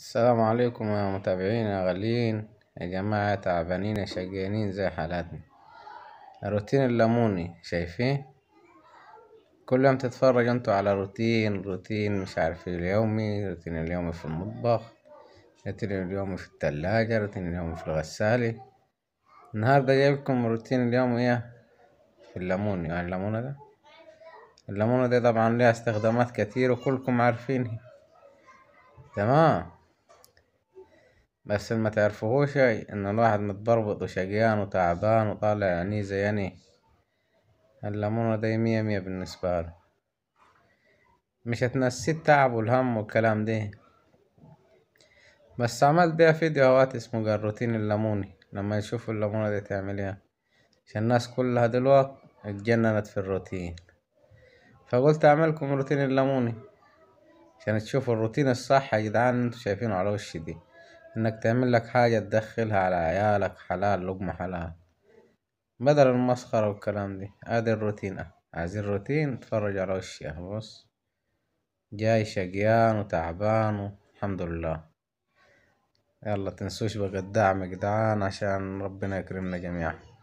السلام عليكم يا متابعينا غاليين يا جماعة تعبانين شقيانين زي حالاتنا الروتين الليموني شايفين كل يوم تتفرج انتوا على روتين روتين مش عارف اليومي روتين اليومي في المطبخ روتين اليومي في التلاجة روتين اليومي في الغسالة النهاردة جايبكم روتين اليومي ايه في الليمون يعني آه، الليمونة ده الليمونة ده طبعا ليها استخدامات كتير وكلكم عارفينها تمام بس ما تعرفوهوش ان الواحد متبربط وشقيان وتعبان وطالع عينيه زي عينيه الليمونة دي مية مية بالنسبة له مش هتنسي التعب والهم والكلام ده بس عملت بيها فيديوهات اسمه جروتين الليموني لما يشوفوا الليمونة دي تعمليها عشان الناس كلها دلوقت اتجننت في الروتين فقلت اعملكم روتين الليموني عشان تشوفوا الروتين الصح يا جدعان انتوا شايفينه على وشي دي إنك تعمل لك حاجة تدخلها على عيالك حلال لقمة حلال بدل المسخرة والكلام دي ادي الروتين عايزين روتين اتفرج على وشي اه بص جاي شقيان وتعبان والحمد لله يلا تنسوش بقى الدعم جدعان عشان ربنا يكرمنا جميعا